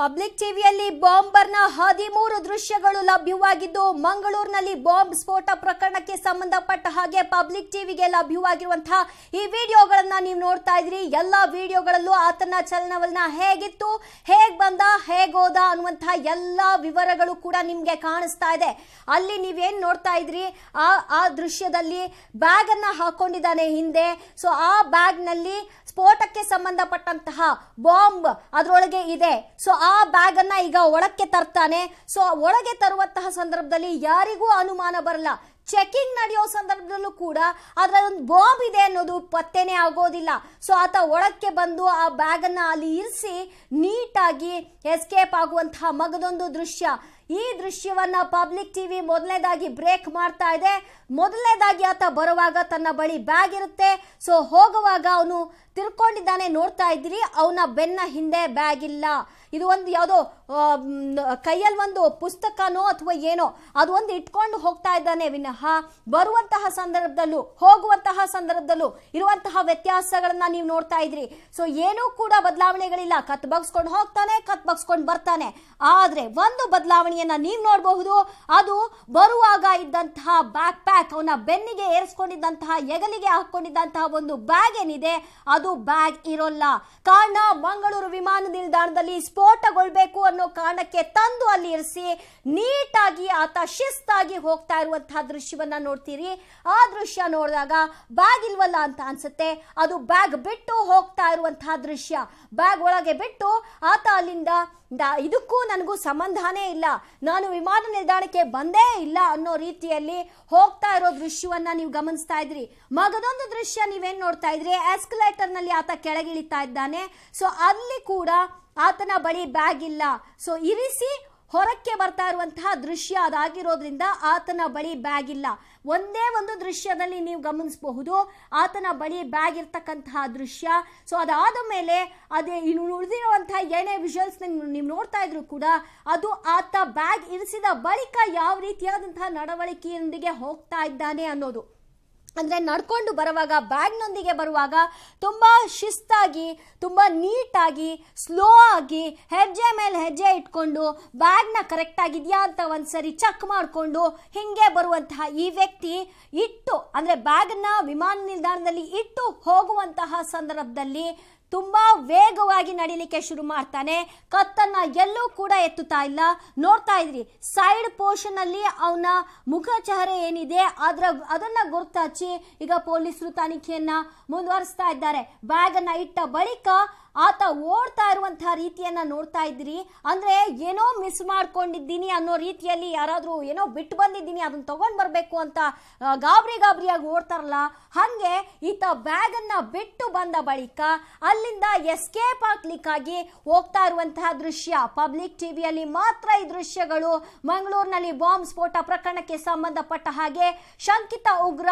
public ಟಿವಿಯಲ್ಲಿ ಬಾಂಬರ್ನ ಹದಿಮೂರು ದೃಶ್ಯಗಳು ಲಭ್ಯವಾಗಿದ್ದು ಮಂಗಳೂರಿನಲ್ಲಿ ಬಾಂಬ್ ಸ್ಫೋಟ ಪ್ರಕರಣಕ್ಕೆ ಸಂಬಂಧಪಟ್ಟ ಹಾಗೆ ಪಬ್ಲಿಕ್ ಟಿವಿಗೆ ಲಭ್ಯವಾಗಿರುವಂತಹ ಈ ವಿಡಿಯೋಗಳನ್ನ ನೀವು ನೋಡ್ತಾ ಇದ್ರಿ ಎಲ್ಲ ವಿಡಿಯೋಗಳಲ್ಲೂ ಆತನ ಚಲನವಲನ ಹೇಗಿತ್ತು ಹೇಗ್ ಬಂದ ಹೇಗೋದ ಅನ್ನುವಂತಹ ಎಲ್ಲ ವಿವರಗಳು ಕೂಡ ನಿಮಗೆ ಕಾಣಿಸ್ತಾ ಇದೆ ಅಲ್ಲಿ ನೀವೇನ್ ನೋಡ್ತಾ ಇದ್ರಿ ಆ ಆ ದೃಶ್ಯದಲ್ಲಿ ಬ್ಯಾಗ್ ಅನ್ನ ಹಾಕೊಂಡಿದ್ದಾನೆ ಹಿಂದೆ ಸೊ ಆ ಬ್ಯಾಗ್ನಲ್ಲಿ ಸ್ಫೋಟಕ್ಕೆ ಸಂಬಂಧಪಟ್ಟಂತಹ ಬಾಂಬ್ ಅದರೊಳಗೆ ಇದೆ ಸೊ ಆ ಬ್ಯಾಗ್ ಅನ್ನ ಈಗ ಒಳಕ್ಕೆ ತರ್ತಾನೆ ಸೊ ಒಳಗೆ ತರುವಂತಹ ಸಂದರ್ಭದಲ್ಲಿ ಯಾರಿಗೂ ಅನುಮಾನ ಬರಲ್ಲ ಚೆಕಿಂಗ್ ನಡೆಯೋ ಸಂದರ್ಭದಲ್ಲೂ ಕೂಡ ಅದರ ಒಂದು ಬಾಂಬ್ ಇದೆ ಅನ್ನೋದು ಪತ್ತೆನೇ ಆಗೋದಿಲ್ಲ ಸೊ ಆತ ಒಳಕ್ಕೆ ಬಂದು ಆ ಅನ್ನ ಅಲ್ಲಿ ಇರಿಸಿ ನೀಟಾಗಿ ಎಸ್ಕೇಪ್ ಆಗುವಂತಹ ಮಗದೊಂದು ದೃಶ್ಯ ಈ ದೃಶ್ಯವನ್ನ ಪಬ್ಲಿಕ್ ಟಿವಿ ಮೊದಲನೇದಾಗಿ ಬ್ರೇಕ್ ಮಾಡ್ತಾ ಇದೆ ಮೊದಲನೇದಾಗಿ ಆತ ಬರುವಾಗ ತನ್ನ ಬಳಿ ಬ್ಯಾಗ್ ಇರುತ್ತೆ ಸೊ ಹೋಗುವಾಗ ಅವನು ತಿರ್ಕೊಂಡಿದ್ದಾನೆ ನೋಡ್ತಾ ಇದ್ದೀರಿ ಅವನ ಬೆನ್ನ ಹಿಂದೆ ಬ್ಯಾಗ್ ಇಲ್ಲ ಇದು ಒಂದು ಯಾವುದೋ ಕೈಯಲ್ಲಿ ಒಂದು ಪುಸ್ತಕನೋ ಅಥವಾ ಏನೋ ಅದು ಒಂದು ಇಟ್ಕೊಂಡು ಹೋಗ್ತಾ ಇದ್ದಾನೆ ವಿನಃ ಬರುವಂತಹ ಸಂದರ್ಭದಲ್ಲೂ ಹೋಗುವಂತಹ ಸಂದರ್ಭದಲ್ಲೂ ಇರುವಂತಹ ವ್ಯತ್ಯಾಸಗಳನ್ನ ನೀವು ನೋಡ್ತಾ ಇದ್ರಿ ಸೊ ಏನೂ ಕೂಡ ಬದಲಾವಣೆಗಳಿಲ್ಲ ಕತ್ ಬಗ್ಸ್ಕೊಂಡು ಹೋಗ್ತಾನೆ ಕತ್ ಬಗ್ಸ್ಕೊಂಡು ಬರ್ತಾನೆ ಆದ್ರೆ ಒಂದು ಬದಲಾವಣೆಯನ್ನ ನೀವು ನೋಡಬಹುದು ಅದು ಬರುವಾಗ ಇದ್ದಂತಹ ಬ್ಯಾಕ್ ಪ್ಯಾಕ್ ಅವನ ಬೆನ್ನಿಗೆ ಏರಿಸ್ಕೊಂಡಿದ್ದಂತಹ ಎಗಲಿಗೆ ಹಾಕೊಂಡಿದ್ದಂತಹ ಒಂದು ಬ್ಯಾಗ್ ಏನಿದೆ ಅದು ಬ್ಯಾಗ್ ಇರೋಲ್ಲ ಕಾರಣ ಮಂಗಳೂರು ವಿಮಾನ ನಿಲ್ದಾಣದಲ್ಲಿ ಸ್ಫೋಟಗೊಳ್ಬೇಕು ಅನ್ನೋ ಕಾರಣಕ್ಕೆ ತಂದು ಅಲ್ಲಿ ಇರಿಸಿ ನೀಟಾಗಿ ಆತ ಶಿಸ್ತಾಗಿ ಹೋಗ್ತಾ ಇರುವಂತಹ ದೃಶ್ಯವನ್ನ ನೋಡ್ತೀರಿ ಆ ದೃಶ್ಯ ನೋಡಿದಾಗ ಬ್ಯಾಗ್ ಇಲ್ವಲ್ಲ ಅಂತ ಅನ್ಸುತ್ತೆ ಅದು ಬ್ಯಾಗ್ ಬಿಟ್ಟು ಹೋಗ್ತಾ ಇರುವಂತಹ ದೃಶ್ಯ ಬ್ಯಾಗ್ ಒಳಗೆ ಬಿಟ್ಟು ಆತ ಅಲ್ಲಿಂದ ಇದಕ್ಕೂ ನನಗೂ ಸಂಬಂಧನೇ ಇಲ್ಲ ನಾನು ವಿಮಾನ ನಿಲ್ದಾಣಕ್ಕೆ ಬಂದೇ ಇಲ್ಲ ಅನ್ನೋ ರೀತಿಯಲ್ಲಿ ಹೋಗ್ತಾ ಇರೋ ದೃಶ್ಯವನ್ನ ನೀವು ಗಮನಿಸ್ತಾ ಇದ್ರಿ ಮಗದೊಂದು ದೃಶ್ಯ ನೀವೇನ್ ನೋಡ್ತಾ ಇದ್ರಿ ಎಸ್ಕಲೇಟರ್ನಲ್ಲಿ ನಲ್ಲಿ ಆತ ಕೆಳಗಿಳಿತಾ ಇದ್ದಾನೆ ಸೊ ಅಲ್ಲಿ ಕೂಡ ಆತನ ಬಳಿ ಬ್ಯಾಗ್ ಇಲ್ಲ ಸೊ ಇರಿಸಿ ಹೊರಕ್ಕೆ ಬರ್ತಾ ಇರುವಂತಹ ದೃಶ್ಯ ಅದಾಗಿರೋದ್ರಿಂದ ಆತನ ಬಳಿ ಬ್ಯಾಗ್ ಇಲ್ಲ ಒಂದೇ ಒಂದು ದೃಶ್ಯದಲ್ಲಿ ನೀವು ಗಮನಿಸಬಹುದು ಆತನ ಬಳಿ ಬ್ಯಾಗ್ ಇರ್ತಕ್ಕಂತಹ ದೃಶ್ಯ ಸೊ ಅದಾದ ಮೇಲೆ ಅದೇ ಇನ್ನು ಉಳಿದಿರುವಂತಹ ಏನೇ ವಿಜುವಲ್ಸ್ ನೀವು ನೋಡ್ತಾ ಇದ್ರು ಕೂಡ ಅದು ಆತ ಬ್ಯಾಗ್ ಇರಿಸಿದ ಬಳಿಕ ಯಾವ ರೀತಿಯಾದಂತಹ ನಡವಳಿಕೆಯೊಂದಿಗೆ ಹೋಗ್ತಾ ಇದ್ದಾನೆ ಅನ್ನೋದು ಅಂದರೆ ನಡ್ಕೊಂಡು ಬರುವಾಗ ಬ್ಯಾಗ್ನೊಂದಿಗೆ ಬರುವಾಗ ತುಂಬ ಶಿಸ್ತಾಗಿ ತುಂಬ ನೀಟಾಗಿ ಸ್ಲೋ ಆಗಿ ಹೆಜ್ಜೆ ಮೇಲೆ ಹೆಜ್ಜೆ ಇಟ್ಕೊಂಡು ಬ್ಯಾಗ್ನ ಕರೆಕ್ಟಾಗಿದೆಯಾ ಅಂತ ಒಂದು ಸರಿ ಚೆಕ್ ಮಾಡಿಕೊಂಡು ಹಿಂಗೆ ಬರುವಂತಹ ಈ ವ್ಯಕ್ತಿ ಇಟ್ಟು ಅಂದರೆ ಬ್ಯಾಗನ್ನು ವಿಮಾನ ನಿಲ್ದಾಣದಲ್ಲಿ ಇಟ್ಟು ಹೋಗುವಂತಹ ಸಂದರ್ಭದಲ್ಲಿ ತುಂಬಾ ವೇಗವಾಗಿ ನಡೀಲಿಕ್ಕೆ ಶುರು ಮಾಡ್ತಾನೆ ಕತ್ತನ್ನ ಎಲ್ಲೂ ಕೂಡ ಎತ್ತುತ್ತಾ ಇಲ್ಲ ನೋಡ್ತಾ ಇದ್ರಿ ಸೈಡ್ ಪೋರ್ಷನ್ ಅಲ್ಲಿ ಅವನ ಮುಖ ಚಹರೆ ಏನಿದೆ ಅದ್ರ ಅದನ್ನ ಗುರುತಾಚಿ ಈಗ ಪೊಲೀಸರು ತನಿಖೆಯನ್ನ ಮುಂದುವರಿಸ್ತಾ ಇದ್ದಾರೆ ಬ್ಯಾಗ್ ಅನ್ನ ಇಟ್ಟ ಬಳಿಕ ಆತ ಓಡ್ತಾ ಇರುವಂತಹ ರೀತಿಯನ್ನ ನೋಡ್ತಾ ಇದ್ರಿ ಅಂದ್ರೆ ಏನೋ ಮಿಸ್ ಮಾಡ್ಕೊಂಡಿದ್ದೀನಿ ಅನ್ನೋ ರೀತಿಯಲ್ಲಿ ಯಾರಾದರೂ ಏನೋ ಬಿಟ್ಟು ಬಂದಿದ್ದೀನಿ ಅದನ್ನ ತಗೊಂಡ್ ಬರಬೇಕು ಅಂತ ಗಾಬರಿ ಗಾಬರಿಯಾಗಿ ಓಡ್ತಾರಲ್ಲ ಹಾಗೆ ಈತ ಬ್ಯಾಗ್ ಅನ್ನ ಬಿಟ್ಟು ಬಂದ ಬಳಿಕ ಅಲ್ಲಿಂದ ಎಸ್ಕೇಪ್ ಆಗ್ಲಿಕ್ಕಾಗಿ ಹೋಗ್ತಾ ಇರುವಂತಹ ದೃಶ್ಯ ಪಬ್ಲಿಕ್ ಟಿವಿಯಲ್ಲಿ ಮಾತ್ರ ಈ ದೃಶ್ಯಗಳು ಮಂಗಳೂರಿನಲ್ಲಿ ಬಾಂಬ್ ಸ್ಫೋಟ ಪ್ರಕರಣಕ್ಕೆ ಸಂಬಂಧಪಟ್ಟ ಹಾಗೆ ಶಂಕಿತ ಉಗ್ರ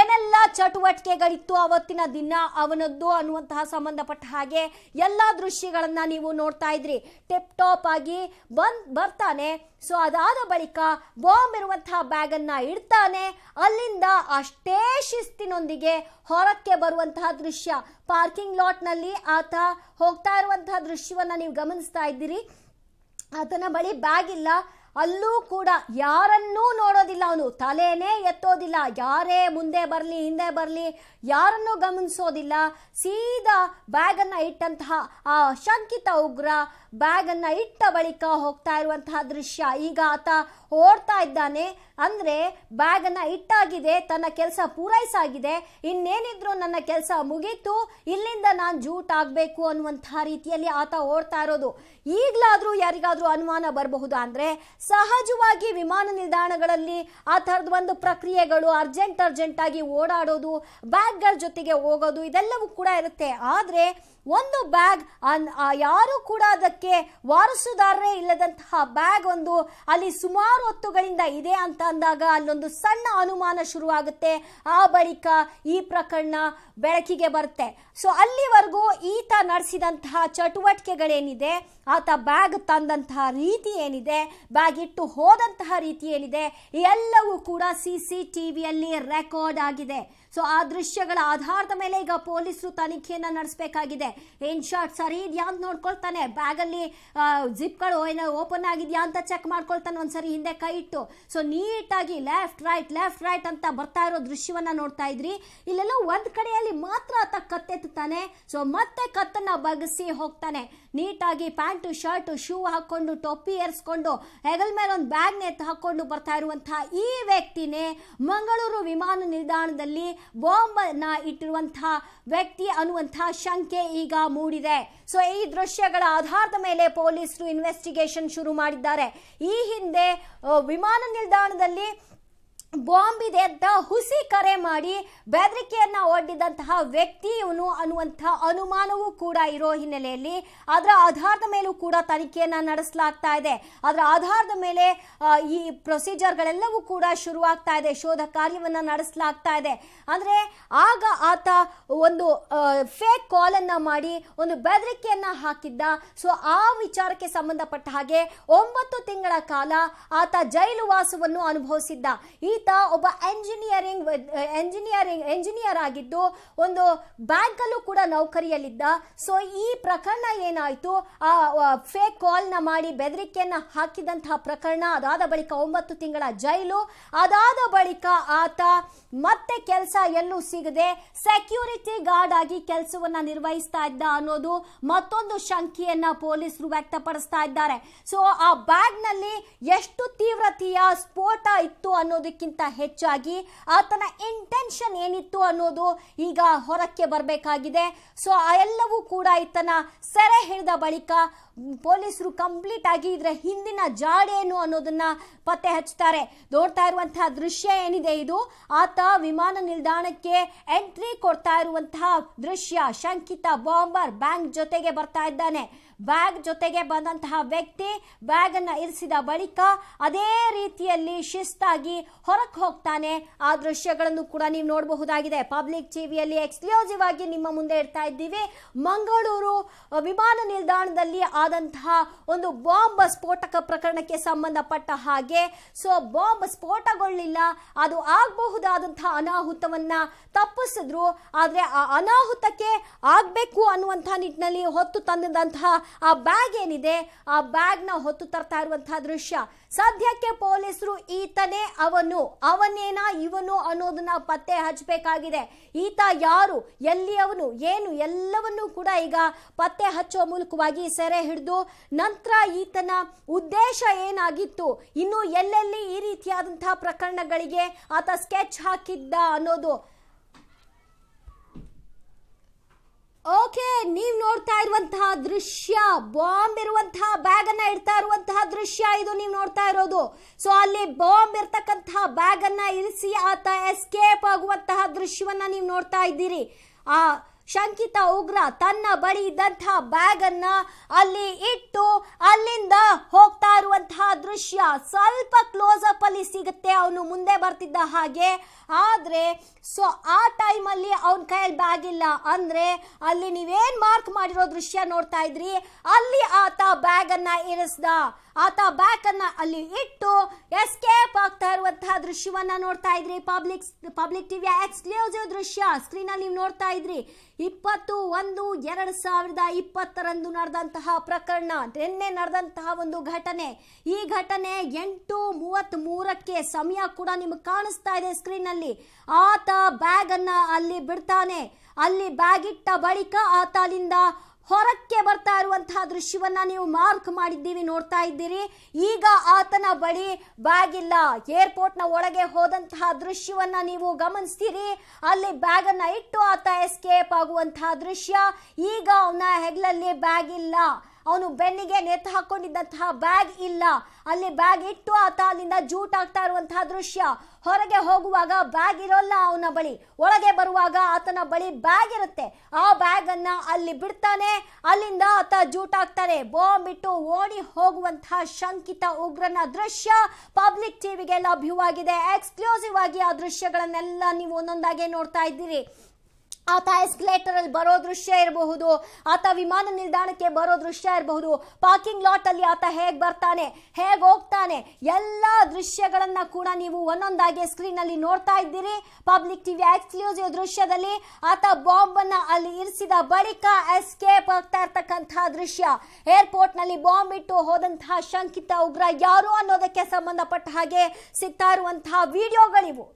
ಏನೆಲ್ಲ ಚಟುವಟಿಕೆಗಳಿತ್ತು ಅವತ್ತಿನ ದಿನ ಅವನದ್ದು ಅನ್ನುವಂತಹ ಸಂಬಂಧಪಟ್ಟ ಹಾಗೆ ಎಲ್ಲ ದೃಶ್ಯಗಳನ್ನ ನೀವು ನೋಡ್ತಾ ಇದ್ರಿ ಟಿಪ್ ಟಾಪ್ ಆಗಿ ಬಂದ್ ಬರ್ತಾನೆ ಸೊ ಅದಾದ ಬಳಿಕ ಬಾಂಬ್ ಇರುವಂತಹ ಬ್ಯಾಗ್ ಅನ್ನ ಇಡ್ತಾನೆ ಅಲ್ಲಿಂದ ಅಷ್ಟೇ ಶಿಸ್ತಿನೊಂದಿಗೆ ಹೊರಕ್ಕೆ ಬರುವಂತಹ ದೃಶ್ಯ ಪಾರ್ಕಿಂಗ್ ಲಾಟ್ನಲ್ಲಿ ಆತ ಹೋಗ್ತಾ ಇರುವಂತಹ ದೃಶ್ಯವನ್ನ ನೀವು ಗಮನಿಸ್ತಾ ಇದ್ದೀರಿ ಆತನ ಬಳಿ ಬ್ಯಾಗ್ ಇಲ್ಲ ಅಲ್ಲೂ ಕೂಡ ಯಾರನ್ನೂ ನೋಡೋದಿಲ್ಲ ಅವನು ತಲೆನೇ ಎತ್ತೋದಿಲ್ಲ ಯಾರೇ ಮುಂದೆ ಬರಲಿ ಹಿಂದೆ ಬರಲಿ ಯಾರನ್ನೂ ಗಮನಿಸೋದಿಲ್ಲ ಸೀದಾ ಬ್ಯಾಗನ್ನು ಇಟ್ಟಂತಹ ಆ ಶಂಕಿತ ಉಗ್ರ ಬ್ಯಾಗನ್ನು ಇಟ್ಟ ಬಳಿಕ ಹೋಗ್ತಾ ಇರುವಂತಹ ದೃಶ್ಯ ಈಗ ಆತ ಓಡ್ತಾ ಇದ್ದಾನೆ ಅಂದರೆ ಬ್ಯಾಗನ್ನು ಇಟ್ಟಾಗಿದೆ ತನ್ನ ಕೆಲಸ ಪೂರೈಸಾಗಿದೆ ಇನ್ನೇನಿದ್ರು ನನ್ನ ಕೆಲಸ ಮುಗೀತು ಇಲ್ಲಿಂದ ನಾನು ಜೂಟ್ ಆಗಬೇಕು ಅನ್ನುವಂಥ ರೀತಿಯಲ್ಲಿ ಆತ ಓಡ್ತಾ ಇರೋದು ಈಗಲಾದರೂ ಯಾರಿಗಾದರೂ ಅನುಮಾನ ಬರಬಹುದು ಅಂದರೆ ಸಹಜವಾಗಿ ವಿಮಾನ ನಿಲ್ದಾಣಗಳಲ್ಲಿ ಆ ಥರದ ಒಂದು ಪ್ರಕ್ರಿಯೆಗಳು ಅರ್ಜೆಂಟ್ ಅರ್ಜೆಂಟ್ ಆಗಿ ಓಡಾಡೋದು ಬ್ಯಾಗ್ಗಳ ಜೊತೆಗೆ ಹೋಗೋದು ಇದೆಲ್ಲವೂ ಕೂಡ ಇರುತ್ತೆ ಆದರೆ ಒಂದು ಬ್ಯಾಗ್ ಯಾರು ಕೂಡ ಅದಕ್ಕೆ ವಾರಸುದಾರರೇ ಇಲ್ಲದಂತಹ ಬ್ಯಾಗ್ ಒಂದು ಅಲ್ಲಿ ಸುಮಾರು ಹೊತ್ತುಗಳಿಂದ ಇದೆ ಅಂತ ಅಂದಾಗ ಅಲ್ಲೊಂದು ಸಣ್ಣ ಅನುಮಾನ ಶುರುವಾಗುತ್ತೆ ಆ ಬಳಿಕ ಈ ಪ್ರಕರಣ ಬೆಳಕಿಗೆ ಬರುತ್ತೆ ಸೊ ಅಲ್ಲಿವರೆಗೂ ಈತ ನಡೆಸಿದಂತಹ ಚಟುವಟಿಕೆಗಳೇನಿದೆ ಆತ ಬ್ಯಾಗ್ ತಂದಂತಹ ರೀತಿ ಏನಿದೆ ಬ್ಯಾಗ್ ಆಗಿಟ್ಟು ಹೋದಂತಹ ರೀತಿ ಏನಿದೆ ಎಲ್ಲವೂ ಕೂಡ ಸಿ ಸಿ ರೆಕಾರ್ಡ್ ಆಗಿದೆ ಸೊ ಆ ದೃಶ್ಯಗಳ ಆಧಾರದ ಮೇಲೆ ಈಗ ಪೊಲೀಸರು ತನಿಖೆಯನ್ನು ನಡೆಸಬೇಕಾಗಿದೆ ಏನ್ ಶಾರ್ಟ್ ಸರಿ ಇದೆಯಾ ಅಂತ ನೋಡ್ಕೊಳ್ತಾನೆ ಬ್ಯಾಗಲ್ಲಿ ಜಿಪ್ಗಳು ಏನೋ ಓಪನ್ ಆಗಿದೆಯಾ ಅಂತ ಚೆಕ್ ಮಾಡ್ಕೊಳ್ತಾನೆ ಒಂದ್ಸರಿ ಹಿಂದೆ ಕೈ ಇಟ್ಟು ಸೊ ನೀಟಾಗಿ ಲೆಫ್ಟ್ ರೈಟ್ ಲೆಫ್ಟ್ ರೈಟ್ ಅಂತ ಬರ್ತಾ ಇರೋ ದೃಶ್ಯವನ್ನ ನೋಡ್ತಾ ಇದ್ರಿ ಇಲ್ಲೆಲ್ಲ ಒಂದ್ ಕಡೆಯಲ್ಲಿ ಮಾತ್ರ ಆತ ಕತ್ತೆತ್ತಾನೆ ಸೊ ಮತ್ತೆ ಕತ್ತನ್ನ ಬಗಸಿ ಹೋಗ್ತಾನೆ ನೀಟಾಗಿ ಪ್ಯಾಂಟು ಶರ್ಟ್ ಶೂ ಹಾಕೊಂಡು ಟೊಪ್ಪಿ ಏರಿಸ್ಕೊಂಡು ಹೆಗಲ್ ಮೇಲೆ ಒಂದು ಬ್ಯಾಗ್ ನೆತ್ತು ಹಾಕೊಂಡು ಬರ್ತಾ ಇರುವಂತಹ ಈ ವ್ಯಕ್ತಿನೇ ಮಂಗಳೂರು ವಿಮಾನ ನಿಲ್ದಾಣದಲ್ಲಿ ಬಾಂಬನ್ನ ಇಟ್ಟಿರುವಂತಹ ವ್ಯಕ್ತಿ ಅನ್ನುವಂಥ ಶಂಕೆ ಈಗ ಮೂಡಿದೆ ಸೊ ಈ ದೃಶ್ಯಗಳ ಆಧಾರದ ಮೇಲೆ ಪೊಲೀಸರು ಇನ್ವೆಸ್ಟಿಗೇಷನ್ ಶುರು ಮಾಡಿದ್ದಾರೆ ಈ ಹಿಂದೆ ವಿಮಾನ ನಿಲ್ದಾಣದಲ್ಲಿ ಬಾಂಬ್ ಇದೆ ಅಂತ ಹುಸಿ ಕರೆ ಮಾಡಿ ಬೆದರಿಕೆಯನ್ನು ಒಡ್ಡಿದಂತಹ ವ್ಯಕ್ತಿ ಇವನು ಅನ್ನುವಂಥ ಅನುಮಾನವೂ ಕೂಡ ಇರೋ ಹಿನ್ನೆಲೆಯಲ್ಲಿ ಅದರ ಆಧಾರದ ಮೇಲೂ ಕೂಡ ತನಿಖೆಯನ್ನು ನಡೆಸಲಾಗ್ತಾ ಇದೆ ಅದರ ಆಧಾರದ ಮೇಲೆ ಈ ಪ್ರೊಸೀಜರ್ಗಳೆಲ್ಲವೂ ಕೂಡ ಶುರುವಾಗ್ತಾ ಇದೆ ಶೋಧ ಕಾರ್ಯವನ್ನು ನಡೆಸಲಾಗ್ತಾ ಇದೆ ಅಂದರೆ ಆಗ ಆತ ಒಂದು ಫೇಕ್ ಕಾಲನ್ನು ಮಾಡಿ ಒಂದು ಬೆದರಿಕೆಯನ್ನು ಹಾಕಿದ್ದ ಸೊ ಆ ವಿಚಾರಕ್ಕೆ ಸಂಬಂಧಪಟ್ಟ ಹಾಗೆ ಒಂಬತ್ತು ತಿಂಗಳ ಕಾಲ ಆತ ಜೈಲು ವಾಸವನ್ನು ಅನುಭವಿಸಿದ್ದ ಈ ಈತ ಒಬ್ಬ ಎಂಜಿನಿಯರಿಂಗ್ ಎಂಜಿನಿಯರಿಂಗ್ ಎಂಜಿನಿಯರ್ ಆಗಿದ್ದು ಒಂದು ಬ್ಯಾಂಕಲ್ಲೂ ಕೂಡ ನೌಕರಿಯಲ್ಲಿದ್ದ ಸೊ ಈ ಪ್ರಕರಣ ಏನಾಯಿತು ಆ ಫೇಕ್ ಕಾಲ್ನ ಮಾಡಿ ಬೆದರಿಕೆಯನ್ನ ಹಾಕಿದಂತಹ ಪ್ರಕರಣ ಅದಾದ ಬಳಿಕ ಒಂಬತ್ತು ತಿಂಗಳ ಜೈಲು ಅದಾದ ಬಳಿಕ ಆತ ಮತ್ತೆ ಕೆಲಸ ಎಲ್ಲೂ ಸಿಗದೆ ಸೆಕ್ಯೂರಿಟಿ ಗಾರ್ಡ್ ಆಗಿ ಕೆಲಸವನ್ನ ನಿರ್ವಹಿಸ್ತಾ ಇದ್ದ ಅನ್ನೋದು ಮತ್ತೊಂದು ಶಂಕೆಯನ್ನ ಪೊಲೀಸರು ವ್ಯಕ್ತಪಡಿಸ್ತಾ ಇದ್ದಾರೆ ಸೊ ಆ ಬ್ಯಾಗ್ನಲ್ಲಿ ಎಷ್ಟು ತೀವ್ರತೆಯ ಸ್ಫೋಟ ಇತ್ತು ಅನ್ನೋದಕ್ಕಿಂತ ಹೆಚ್ಚಾಗಿ ಆತನ ಇಂಟೆನ್ಷನ್ ಏನಿತ್ತು ಅನ್ನೋದು ಈಗ ಹೊರಕ್ಕೆ ಬರಬೇಕಾಗಿದೆ ಸೊ ಆ ಎಲ್ಲವೂ ಕೂಡ ಈತನ ಸೆರೆ ಹಿಡಿದ ಬಳಿಕ ಪೊಲೀಸರು ಕಂಪ್ಲೀಟ್ ಆಗಿ ಇದರ ಹಿಂದಿನ ಜಾಡೇನು ಅನ್ನೋದನ್ನ ಪತ್ತೆ ಹಚ್ಚುತ್ತಾರೆ ನೋಡ್ತಾ ಇರುವಂತಹ ದೃಶ್ಯ ಏನಿದೆ ಇದು ಆತ ವಿಮಾನ ನಿಲ್ದಾಣಕ್ಕೆ ಎಂಟ್ರಿ ಕೊಡ್ತಾ ಇರುವಂತಹ ದೃಶ್ಯ ಶಂಕಿತ ಬಾಂಬರ್ ಬ್ಯಾಂಕ್ ಜೊತೆಗೆ ಬರ್ತಾ ಇದ್ದಾನೆ ಬ್ಯಾಗ್ ಜೊತೆಗೆ ಬಂದಂತಹ ವ್ಯಕ್ತಿ ಬ್ಯಾಗ್ ಅನ್ನ ಇರಿಸಿದ ಬಳಿಕ ಅದೇ ರೀತಿಯಲ್ಲಿ ಶಿಸ್ತಾಗಿ ಹೊರಕ್ಕೆ ಹೋಗ್ತಾನೆ ಆ ದೃಶ್ಯಗಳನ್ನು ಕೂಡ ನೀವು ನೋಡಬಹುದಾಗಿದೆ ಪಬ್ಲಿಕ್ ಟಿವಿಯಲ್ಲಿ ಎಕ್ಸ್ಕ್ಲೂಸಿವ್ ಆಗಿ ನಿಮ್ಮ ಮುಂದೆ ಇಡ್ತಾ ಇದ್ದೀವಿ ಮಂಗಳೂರು ವಿಮಾನ ನಿಲ್ದಾಣದಲ್ಲಿ ಆದಂತಹ ಒಂದು ಬಾಂಬ್ ಸ್ಫೋಟಕ ಪ್ರಕರಣಕ್ಕೆ ಸಂಬಂಧಪಟ್ಟ ಹಾಗೆ ಸೊ ಬಾಂಬ್ ಸ್ಫೋಟಗೊಳ್ಳಿಲ್ಲ ಅದು ಆಗಬಹುದಾದಂತಹ ಅನಾಹುತವನ್ನ ತಪ್ಪಿಸಿದ್ರು ಆದರೆ ಆ ಅನಾಹುತಕ್ಕೆ ಆಗಬೇಕು ಅನ್ನುವಂತಹ ನಿಟ್ಟಿನಲ್ಲಿ ಹೊತ್ತು ತಂದಂತಹ ಆ ಬ್ಯಾಗ್ ಏನಿದೆ ಆ ಬ್ಯಾಗ್ನ ಹೊತ್ತು ತರ್ತಾ ಇರುವಂತಹ ದೃಶ್ಯ ಸದ್ಯಕ್ಕೆ ಪೊಲೀಸರು ಈತನೇ ಅವನು ಅವನೇನ ಇವನು ಅನ್ನೋದನ್ನ ಪತ್ತೆ ಹಚ್ಚಬೇಕಾಗಿದೆ ಈತ ಯಾರು ಎಲ್ಲಿ ಅವನು ಏನು ಎಲ್ಲವನ್ನೂ ಕೂಡ ಈಗ ಪತ್ತೆ ಹಚ್ಚುವ ಮೂಲಕವಾಗಿ ಸೆರೆ ಹಿಡಿದು ನಂತರ ಈತನ ಉದ್ದೇಶ ಏನಾಗಿತ್ತು ಇನ್ನು ಎಲ್ಲೆಲ್ಲಿ ಈ ರೀತಿಯಾದಂತಹ ಪ್ರಕರಣಗಳಿಗೆ ಆತ ಸ್ಕೆಚ್ ಹಾಕಿದ್ದ ಅನ್ನೋದು ನೀವು ನೋಡ್ತಾ ಇರುವಂತಹ ದೃಶ್ಯ ಬಾಂಬ್ ಇರುವಂತಹ ಬ್ಯಾಗ್ ಅನ್ನ ಇಡ್ತಾ ಇರುವಂತಹ ದೃಶ್ಯ ಇದು ನೀವು ನೋಡ್ತಾ ಇರೋದು ಸೊ ಅಲ್ಲಿ ಬಾಂಬ್ ಇರ್ತಕ್ಕಂತಹ ಬ್ಯಾಗ್ ಅನ್ನ ಇರಿಸಿ ಆತ ಎಸ್ಕೇಪ್ ಆಗುವಂತಹ ದೃಶ್ಯವನ್ನ ನೀವು ನೋಡ್ತಾ ಇದ್ದೀರಿ ಆ ಶಂಕಿತ ಉಗ್ರ ತನ್ನ ಬಳಿ ಇದ್ದಂತಹ ಬ್ಯಾಗ್ ಅನ್ನ ಅಲ್ಲಿ ಇಟ್ಟು ಅಲ್ಲಿಂದ ಹೋಗ್ತಾ ಇರುವಂತಹ ದೃಶ್ಯ ಸ್ವಲ್ಪ ಕ್ಲೋಸ್ ಅಲ್ಲಿ ಸಿಗುತ್ತೆ ಅವನು ಮುಂದೆ ಬರ್ತಿದ್ದ ಹಾಗೆ ಆದ್ರೆ ಸೊ ಆ ಟೈಮ್ ಅಲ್ಲಿ ಅವನ ಕೈಯಲ್ಲಿ ಬ್ಯಾಗ್ ಇಲ್ಲ ಅಂದ್ರೆ ಅಲ್ಲಿ ನೀವೇನ್ ಮಾರ್ಕ್ ಮಾಡಿರೋ ದೃಶ್ಯ ನೋಡ್ತಾ ಇದ್ರಿ ಅಲ್ಲಿ ಆತ ಬ್ಯಾಗ್ ಅನ್ನ ಇರಿಸ್ದ ಆತ ಬ್ಯಾಕ್ ಅನ್ನ ಅಲ್ಲಿ ಇಟ್ಟು ಎಸ್ಕೇಪ್ ಆಗ್ತಾ ಇರುವಂತಹ ದೃಶ್ಯವನ್ನ ನೋಡ್ತಾ ಇದ್ರಿ ಪಬ್ಲಿಕ್ ಪಬ್ಲಿಕ್ ಟಿವಿಯ ಎಕ್ಸ್ಕ್ಲೂಸಿವ್ ದೃಶ್ಯ ಸ್ಕ್ರೀನ್ ಅಲ್ಲಿ ನೀವು ನೋಡ್ತಾ ಇದ್ರಿ ಇಪ್ಪತ್ತು ಒಂದು ಎರಡು ಸಾವಿರದ ಇಪ್ಪತ್ತರಂದು ನಡೆದಂತಹ ಪ್ರಕರಣ ನಿನ್ನೆ ನಡೆದಂತಹ ಒಂದು ಘಟನೆ ಈ ಘಟನೆ ಎಂಟು ಮೂವತ್ ಮೂರಕ್ಕೆ ಸಮಯ ಕೂಡ ನಿಮ್ಗೆ ಕಾಣಿಸ್ತಾ ಇದೆ ಸ್ಕ್ರೀನ್ ಅಲ್ಲಿ ಆತ ಬ್ಯಾಗ್ ಅನ್ನ ಅಲ್ಲಿ ಬಿಡ್ತಾನೆ ಅಲ್ಲಿ ಬ್ಯಾಗ್ ಇಟ್ಟ ಬಳಿಕ ಆತ ಅಲ್ಲಿಂದ ಹೊರಕ್ಕೆ ಬರ್ತಾ ಇರುವಂತಹ ದೃಶ್ಯವನ್ನ ನೀವು ಮಾರ್ಕ್ ಮಾಡಿದ್ದೀವಿ ನೋಡ್ತಾ ಇದ್ದೀರಿ ಈಗ ಆತನ ಬಳಿ ಬ್ಯಾಗಿಲ್ಲ ಇಲ್ಲ ನ ಒಳಗೆ ಹೋದಂತಹ ದೃಶ್ಯವನ್ನ ನೀವು ಗಮನಿಸ್ತೀರಿ ಅಲ್ಲಿ ಬ್ಯಾಗ್ ಅನ್ನ ಇಟ್ಟು ಆತ ಎಸ್ಕೇಪ್ ಆಗುವಂತಹ ದೃಶ್ಯ ಈಗ ಅವನ ಹೆಗ್ಲಲ್ಲಿ ಬ್ಯಾಗ್ ಇಲ್ಲ ಅವನು ಬೆನ್ನಿಗೆ ನೇತು ಹಾಕೊಂಡಿದ್ದಂತಹ ಬ್ಯಾಗ್ ಇಲ್ಲ ಅಲ್ಲಿ ಬ್ಯಾಗ್ ಇಟ್ಟು ಆತ ಅಲ್ಲಿಂದ ಜೂಟ್ ಆಗ್ತಾ ಇರುವಂತಹ ದೃಶ್ಯ ಹೊರಗೆ ಹೋಗುವಾಗ ಬ್ಯಾಗ್ ಇರೋಲ್ಲ ಅವನ ಬಳಿ ಒಳಗೆ ಬರುವಾಗ ಆತನ ಬಳಿ ಬ್ಯಾಗ್ ಇರುತ್ತೆ ಆ ಬ್ಯಾಗ್ ಅನ್ನ ಅಲ್ಲಿ ಬಿಡ್ತಾನೆ ಅಲ್ಲಿಂದ ಆತ ಆಗ್ತಾರೆ ಬಾಂಬ್ ಇಟ್ಟು ಓಡಿ ಹೋಗುವಂತಹ ಶಂಕಿತ ಉಗ್ರನ ದೃಶ್ಯ ಪಬ್ಲಿಕ್ ಟಿವಿಗೆ ಲಭ್ಯವಾಗಿದೆ ಎಕ್ಸ್ಕ್ಲೂಸಿವ್ ಆಗಿ ಆ ದೃಶ್ಯಗಳನ್ನೆಲ್ಲ ನೀವು ಒಂದೊಂದಾಗಿ ನೋಡ್ತಾ ಇದ್ದೀರಿ ಆತ ಎಸ್ಕಲೇಟರ್ ಅಲ್ಲಿ ಬರೋ ದೃಶ್ಯ ಇರಬಹುದು ಆತ ವಿಮಾನ ನಿಲ್ದಾಣಕ್ಕೆ ಬರೋ ದೃಶ್ಯ ಇರಬಹುದು ಪಾರ್ಕಿಂಗ್ ಲಾಟ್ ಅಲ್ಲಿ ಆತ ಹೇಗೆ ಬರ್ತಾನೆ ಹೇಗೆ ಹೋಗ್ತಾನೆ ಎಲ್ಲ ದೃಶ್ಯಗಳನ್ನ ಕೂಡ ನೀವು ಒಂದೊಂದಾಗಿ ಸ್ಕ್ರೀನ್ ಅಲ್ಲಿ ನೋಡ್ತಾ ಇದ್ದೀರಿ ಪಬ್ಲಿಕ್ ಟಿವಿ ಎಕ್ಸ್ಕ್ಲೂಸಿವ್ ದೃಶ್ಯದಲ್ಲಿ ಆತ ಬಾಂಬ್ ಅನ್ನ ಅಲ್ಲಿ ಇರಿಸಿದ ಬಳಿಕ ಎಸ್ಕೇಪ್ ಆಗ್ತಾ ಇರ್ತಕ್ಕಂತಹ ದೃಶ್ಯ ಏರ್ಪೋರ್ಟ್ ನಲ್ಲಿ ಬಾಂಬ್ ಇಟ್ಟು ಹೋದಂತಹ ಶಂಕಿತ ಉಗ್ರ ಯಾರು ಅನ್ನೋದಕ್ಕೆ ಸಂಬಂಧಪಟ್ಟ ಹಾಗೆ ಸಿಗ್ತಾ ಇರುವಂತಹ ವಿಡಿಯೋಗಳಿವು